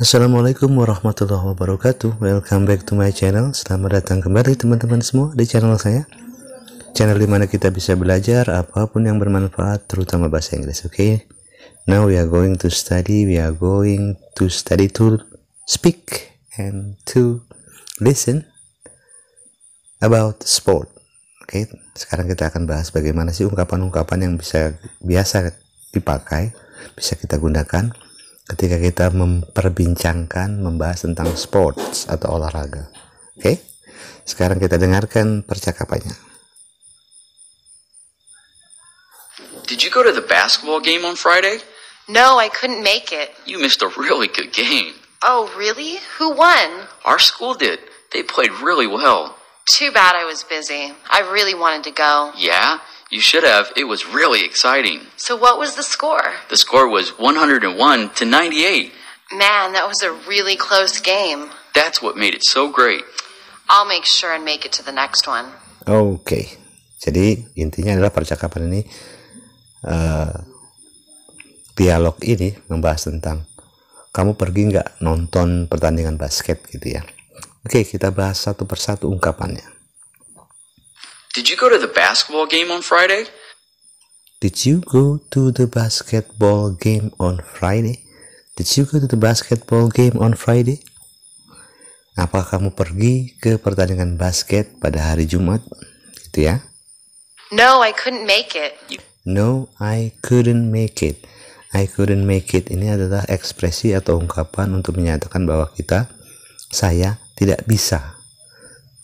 Assalamualaikum warahmatullahi wabarakatuh Welcome back to my channel Selamat datang kembali teman-teman semua di channel saya Channel dimana kita bisa belajar apapun yang bermanfaat Terutama bahasa Inggris, oke? Okay? Now we are going to study We are going to study to speak and to listen about sport Oke, okay? sekarang kita akan bahas bagaimana sih ungkapan-ungkapan yang bisa biasa dipakai Bisa kita gunakan ketika kita memperbincangkan membahas tentang sports atau olahraga. Oke? Okay? Sekarang kita dengarkan percakapannya. Did you go to the basketball game on Friday? No, I couldn't make it. You missed a really good game. Oh, really? Who won? Our school did. They played really well. Too bad I was busy. I really wanted to go. Yeah? You should have. It was really exciting. So, what was the score? The score was 101 to 98. Man, that was a really close game. That's what made it so great. I'll make sure and make it to the next one. Oke. Okay. Jadi, intinya adalah percakapan ini uh, dialog ini membahas tentang kamu pergi nggak nonton pertandingan basket gitu ya. Oke, kita bahas satu persatu ungkapannya. Did you go to the basketball game on Friday? Did you go to the basketball game on Friday? Did you go to the basketball game on Friday? Apa kamu pergi ke pertandingan basket pada hari Jumat? Gitu ya. No, I couldn't make it. No, I couldn't make it. I couldn't make it ini adalah ekspresi atau ungkapan untuk menyatakan bahwa kita saya tidak bisa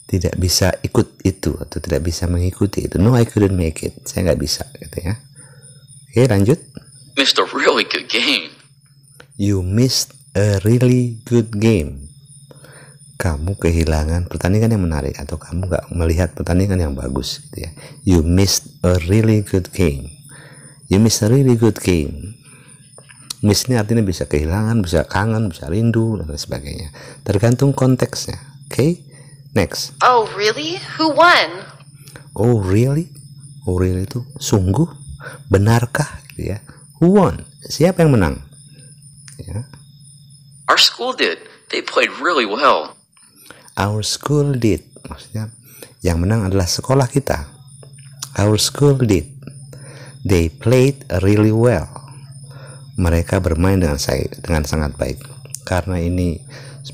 tidak bisa ikut itu atau tidak bisa mengikuti itu. No, I couldn't make it. Saya nggak bisa gitu ya. Oke, lanjut. Missed a really good game. You missed a really good game. Kamu kehilangan pertandingan yang menarik atau kamu nggak melihat pertandingan yang bagus gitu ya. You missed a really good game. You missed a really good game. Miss ini artinya bisa kehilangan, bisa kangen, bisa rindu dan sebagainya. Tergantung konteksnya. Oke, okay? next. Oh really? Who won? Oh really? Oh really itu sungguh? Benarkah? Gitu ya. Who won? Siapa yang menang? Ya. Our school did. They played really well. Our school did. Maksudnya yang menang adalah sekolah kita. Our school did. They played really well mereka bermain dengan saya dengan sangat baik. Karena ini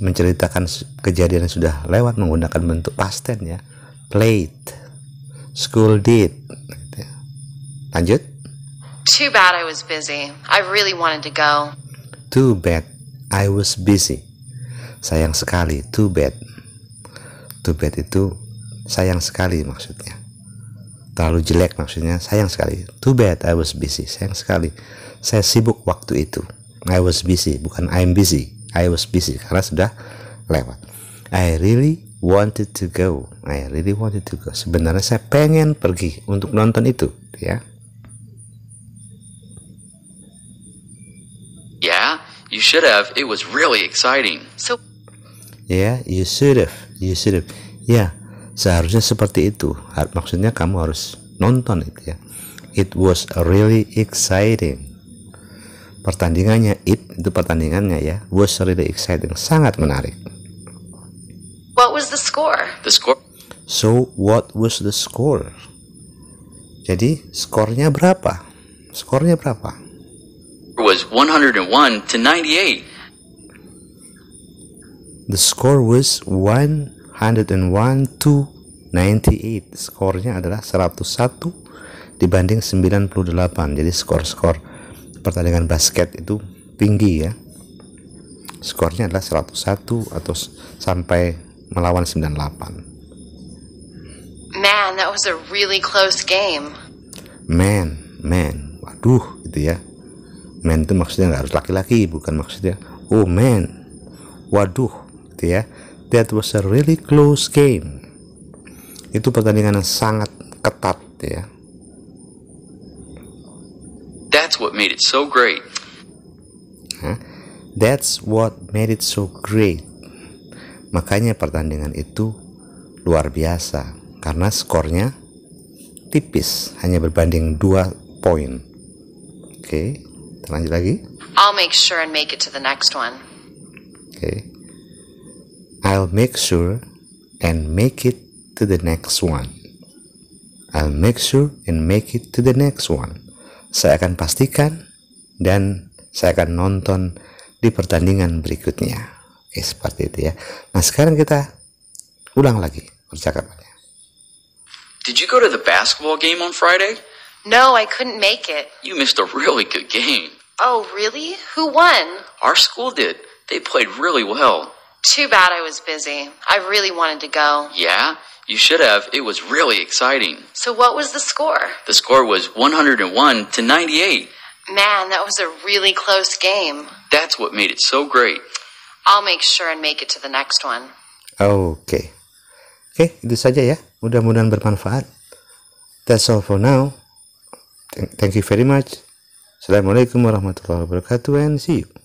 menceritakan kejadian yang sudah lewat menggunakan bentuk past tense ya. Played, school did. Gitu ya. Lanjut. Too bad I was busy. I really wanted to go. Too bad I was busy. Sayang sekali, too bad. Too bad itu sayang sekali maksudnya terlalu jelek maksudnya sayang sekali too bad I was busy sayang sekali saya sibuk waktu itu I was busy bukan I'm busy I was busy karena sudah lewat I really wanted to go I really wanted to go sebenarnya saya pengen pergi untuk nonton itu ya yeah you should have it was really exciting so yeah you should have you should have yeah Seharusnya seperti itu. Maksudnya kamu harus nonton itu ya. It was really exciting. Pertandingannya it itu pertandingannya ya was really exciting sangat menarik. What was the score? The score. So what was the score? Jadi skornya berapa? Skornya berapa? It was 101 to 98. The score was 1 101 98 skornya adalah 101 dibanding 98 jadi skor-skor pertandingan basket itu tinggi ya skornya adalah 101 atau sampai melawan 98 Man, that was a really close game. Man, man, waduh gitu ya. Man itu maksudnya nggak harus laki-laki, bukan maksudnya oh man, waduh gitu ya that was a really close game itu pertandingan yang sangat ketat ya that's what made it so great huh? that's what made it so great makanya pertandingan itu luar biasa karena skornya tipis hanya berbanding dua poin oke okay, lanjut lagi I'll make sure and make it to the next one oke okay. I'll make sure and make it to the next one. I'll make sure and make it to the next one. Saya akan pastikan dan saya akan nonton di pertandingan berikutnya. Oke, seperti itu ya. Nah, sekarang kita ulang lagi percakapannya. Did you go to the basketball game on Friday? No, I couldn't make it. You missed a really good game. Oh, really? Who won? Our school did. They played really well. Too bad I was busy. I really wanted to go. Yeah? You should have. It was really exciting. So, what was the score? The score was 101 to 98. Man, that was a really close game. That's what made it so great. I'll make sure and make it to the next one. Okay. Okay, itu saja ya. Mudah-mudahan bermanfaat. That's all for now. Thank you very much. Assalamualaikum warahmatullahi wabarakatuh and see you.